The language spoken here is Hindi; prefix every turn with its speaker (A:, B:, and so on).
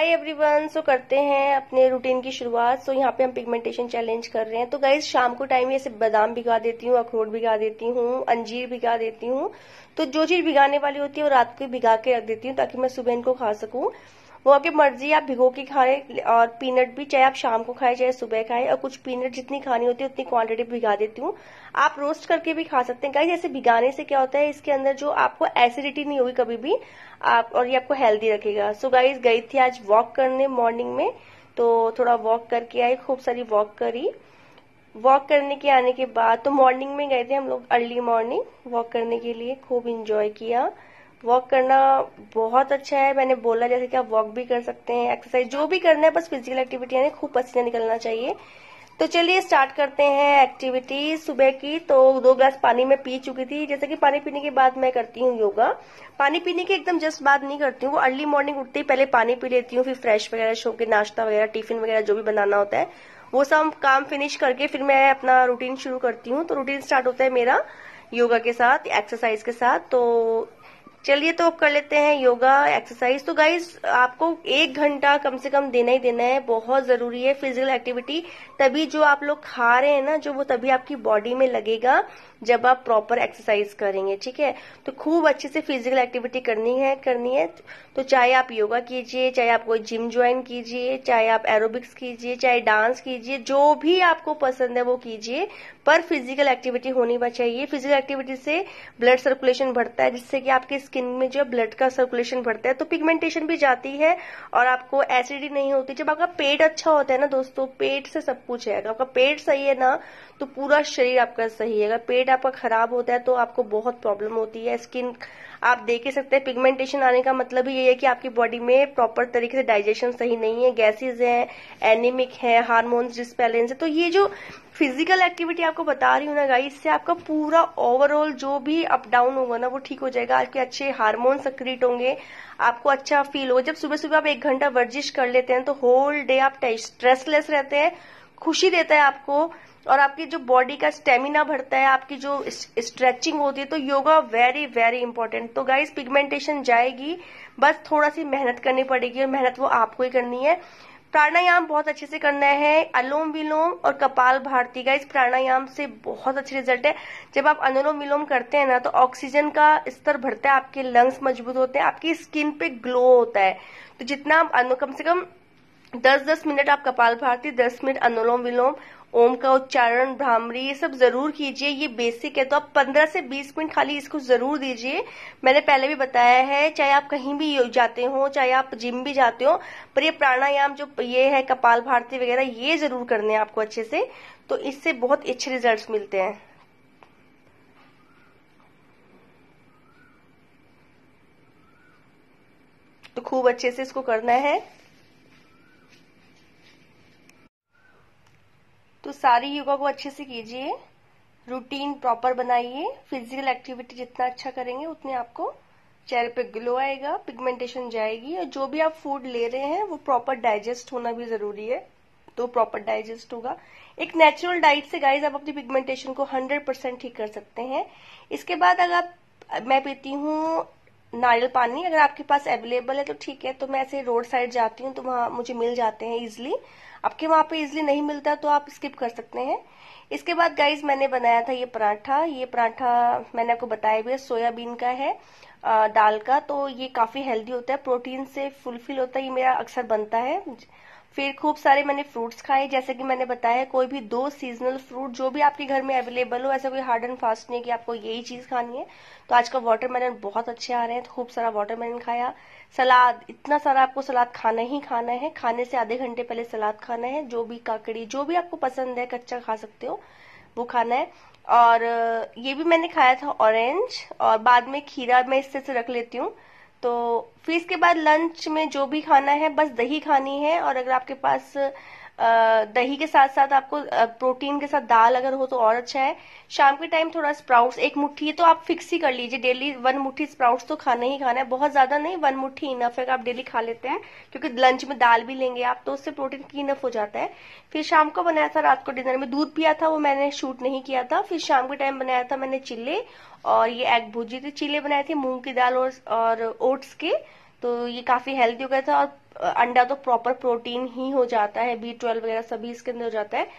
A: हाय एवरीवन सो करते हैं अपने रूटीन की शुरुआत सो so, यहाँ पे हम पिगमेंटेशन चैलेंज कर रहे हैं तो गाइज शाम को टाइम ऐसे बादाम भिगा देती हूँ अखरोट भिगा देती हूँ अंजीर भिगा देती हूँ तो जो चीज भिगाने वाली होती है वो रात को भिगा के रख देती हूँ ताकि मैं सुबह इनको खा सकूँ वो आपकी मर्जी आप भिगो के खाएं और पीनट भी चाहे आप शाम को खाएं चाहे सुबह खाएं और कुछ पीनट जितनी खानी होती है उतनी क्वांटिटी भिगा देती हूँ आप रोस्ट करके भी खा सकते हैं गाइस ऐसे भिगाने से क्या होता है इसके अंदर जो आपको एसिडिटी नहीं होगी कभी भी आप और ये आपको हेल्दी रखेगा सो गाइज गई थी आज वॉक करने मॉर्निंग में तो थोड़ा वॉक करके आई खूब सारी वॉक करी वॉक करने के आने के बाद तो मॉर्निंग में गए थे हम लोग अर्ली मॉर्निंग वॉक करने के लिए खूब इंजॉय किया वॉक करना बहुत अच्छा है मैंने बोला जैसे कि आप वॉक भी कर सकते हैं एक्सरसाइज जो भी करना है बस फिजिकल एक्टिविटी यानी खूब पसीना निकलना चाहिए तो चलिए स्टार्ट करते हैं एक्टिविटी सुबह की तो दो ग्लास पानी में पी चुकी थी जैसे कि पानी पीने के बाद मैं करती हूँ योगा पानी पीने के एकदम जस्ट बाद नहीं करती हूँ वो अर्ली मॉर्निंग उठते ही पहले पानी पी लेती हूँ फिर फ्रेश वगैरह शो के नाश्ता वगैरह टिफिन वगैरह जो भी बनाना होता है वो सब काम फिनिश करके फिर मैं अपना रूटीन शुरू करती हूँ तो रूटीन स्टार्ट होता है मेरा योगा के साथ एक्सरसाइज के साथ तो चलिए तो कर लेते हैं योगा एक्सरसाइज तो गाइज आपको एक घंटा कम से कम देना ही देना है बहुत जरूरी है फिजिकल एक्टिविटी तभी जो आप लोग खा रहे हैं ना जो वो तभी आपकी बॉडी में लगेगा जब आप प्रॉपर एक्सरसाइज करेंगे ठीक है तो खूब अच्छे से फिजिकल एक्टिविटी करनी है करनी है तो चाहे आप योगा कीजिए चाहे आप कोई जिम ज्वाइन कीजिए चाहे आप एरोबिक्स कीजिए चाहे डांस कीजिए जो भी आपको पसंद है वो कीजिए पर फिजिकल एक्टिविटी होनी चाहिए फिजिकल एक्टिविटी से ब्लड सर्कुलेशन बढ़ता है जिससे कि आपकी स्किन में जो ब्लड का सर्कुलेशन बढ़ता है तो पिगमेंटेशन भी जाती है और आपको एसिडिटी नहीं होती जब आपका पेट अच्छा होता है ना दोस्तों पेट से सब कुछ है अगर आपका पेट सही है ना तो पूरा शरीर आपका सही है अगर पेट आपका खराब होता है तो आपको बहुत प्रॉब्लम होती है स्किन आप देख ही सकते हैं पिगमेंटेशन आने का मतलब ही ये है कि आपकी बॉडी में प्रॉपर तरीके से डाइजेशन सही नहीं है गैसेज हैं एनिमिक है हार्मोन्स डिसबैलेंस है तो ये जो फिजिकल एक्टिविटी आपको बता रही हूँ ना गाई इससे आपका पूरा ओवरऑल जो भी अप डाउन होगा ना वो ठीक हो जाएगा आपकी अच्छी अच्छे हार्मोन सक्रिट होंगे आपको अच्छा फील होगा जब सुबह सुबह आप एक घंटा वर्जिश कर लेते हैं तो होल डे आप स्ट्रेसलेस रहते हैं खुशी देता है आपको और आपकी जो बॉडी का स्टेमिना बढ़ता है आपकी जो स्ट्रेचिंग होती है तो योगा वेरी वेरी इंपॉर्टेंट तो गाइस पिगमेंटेशन जाएगी बस थोड़ा सी मेहनत करनी पड़ेगी और मेहनत वो आपको ही करनी है प्राणायाम बहुत अच्छे से करना है अलोम विलोम और कपाल भारती का इस प्राणायाम से बहुत अच्छे रिजल्ट है जब आप अनुलोम विलोम करते हैं ना तो ऑक्सीजन का स्तर बढ़ता है आपके लंग्स मजबूत होते हैं आपकी स्किन पे ग्लो होता है तो जितना आप कम से कम दस दस मिनट आप कपाल भारती दस मिनट अनुलोम विलोम ओम का उच्चारण भ्रामरी ये सब जरूर कीजिए ये बेसिक है तो आप 15 से 20 मिनट खाली इसको जरूर दीजिए मैंने पहले भी बताया है चाहे आप कहीं भी जाते हो चाहे आप जिम भी जाते हो पर ये प्राणायाम जो ये है कपाल भारती वगैरह ये जरूर करने हैं आपको अच्छे से तो इससे बहुत अच्छे रिजल्ट मिलते हैं तो खूब अच्छे से इसको करना है सारी योगा को अच्छे से कीजिए रूटीन प्रॉपर बनाइए फिजिकल एक्टिविटी जितना अच्छा करेंगे उतने आपको चेहरे पे ग्लो आएगा पिगमेंटेशन जाएगी और जो भी आप फूड ले रहे हैं वो प्रॉपर डाइजेस्ट होना भी जरूरी है तो प्रॉपर डाइजेस्ट होगा एक नेचुरल डाइट से गाइज आप अपनी पिगमेंटेशन को 100 परसेंट ठीक कर सकते हैं इसके बाद अगर मैं पीती हूँ नारियल पानी अगर आपके पास अवेलेबल है तो ठीक है तो मैं ऐसे रोड साइड जाती हूँ तो वहां मुझे मिल जाते हैं इजिली आपके वहां पे इजिली नहीं मिलता तो आप स्किप कर सकते हैं इसके बाद गाइज मैंने बनाया था ये पराठा ये पराठा मैंने आपको बताया भी है सोयाबीन का है दाल का तो ये काफी हेल्दी होता है प्रोटीन से फुलफिल होता है ये मेरा अक्सर बनता है फिर खूब सारे मैंने फ्रूट्स खाए जैसे कि मैंने बताया कोई भी दो सीजनल फ्रूट जो भी आपके घर में अवेलेबल हो ऐसा कोई हार्ड एंड फास्ट नहीं है कि आपको यही चीज खानी है तो आज का वाटरमेलन बहुत अच्छे आ रहे हैं तो खूब सारा वाटरमेलन खाया सलाद इतना सारा आपको सलाद खाना ही खाना है खाने से आधे घंटे पहले सलाद खाना है जो भी काकड़ी जो भी आपको पसंद है कच्चा खा सकते हो वो खाना है और ये भी मैंने खाया था ऑरेंज और बाद में खीरा मैं इससे से रख लेती हूँ तो फिर इसके बाद लंच में जो भी खाना है बस दही खानी है और अगर आपके पास दही के साथ साथ आपको प्रोटीन के साथ दाल अगर हो तो और अच्छा है शाम के टाइम थोड़ा स्प्राउट्स एक मुट्ठी तो आप फिक्स ही कर लीजिए डेली वन मुट्ठी स्प्राउट्स तो खाना ही खाना है बहुत ज्यादा नहीं वन मुट्ठी इनफ है आप डेली खा लेते हैं क्योंकि लंच में दाल भी लेंगे आप तो उससे प्रोटीन की इनफ हो जाता है फिर शाम को बनाया था रात को डिनर में दूध पिया था वो मैंने शूट नहीं किया था फिर शाम के टाइम बनाया था मैंने चिल्ले और ये एग भुजी थी चिल्ले बनाए थे मूंग की दाल और, और ओट्स के तो ये काफी हेल्दी हो गया था और अंडा तो प्रॉपर प्रोटीन ही हो जाता है बी ट्वेल्व वगैरह सभी इसके अंदर हो जाता है